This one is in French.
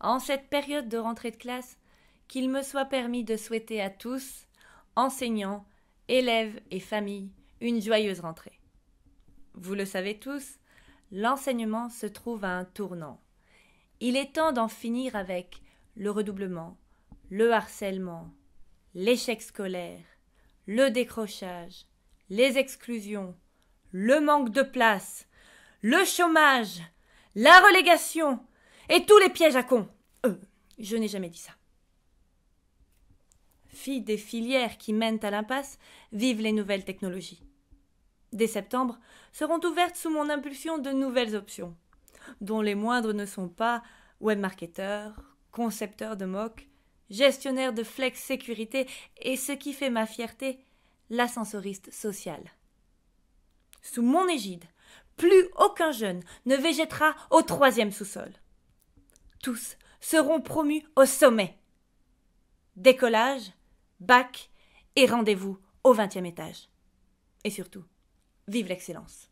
en cette période de rentrée de classe, qu'il me soit permis de souhaiter à tous, enseignants, élèves et familles, une joyeuse rentrée. Vous le savez tous, l'enseignement se trouve à un tournant. Il est temps d'en finir avec le redoublement, le harcèlement, l'échec scolaire, le décrochage, les exclusions, le manque de place, le chômage, la relégation et tous les pièges à cons. Euh, je n'ai jamais dit ça. Filles des filières qui mènent à l'impasse, vivent les nouvelles technologies. Dès septembre, seront ouvertes sous mon impulsion de nouvelles options, dont les moindres ne sont pas webmarketeurs, concepteurs de mock, gestionnaires de flex sécurité et ce qui fait ma fierté, l'ascensoriste social. Sous mon égide, plus aucun jeune ne végétera au troisième sous-sol. Tous seront promus au sommet. Décollage, bac et rendez-vous au 20e étage. Et surtout, vive l'excellence.